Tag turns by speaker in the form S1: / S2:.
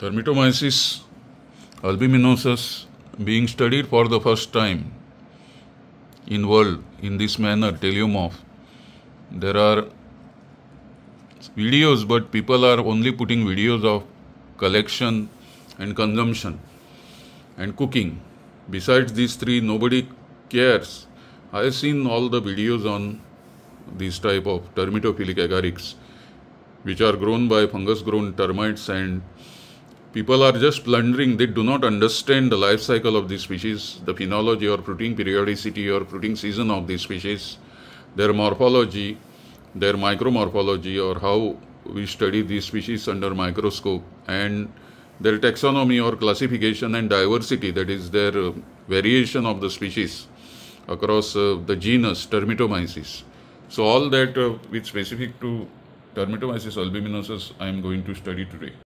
S1: Thermitomyces albuminosus being studied for the first time in world in this manner teleomorph there are videos but people are only putting videos of collection and consumption and cooking besides these three nobody cares i have seen all the videos on these type of termitophilic agarics which are grown by fungus grown termites and People are just plundering, they do not understand the life cycle of these species, the phenology or fruiting periodicity or fruiting season of these species, their morphology, their micromorphology or how we study these species under microscope and their taxonomy or classification and diversity that is their uh, variation of the species across uh, the genus termitomyces so all that uh, which specific to termitomyces albuminosus i am going to study today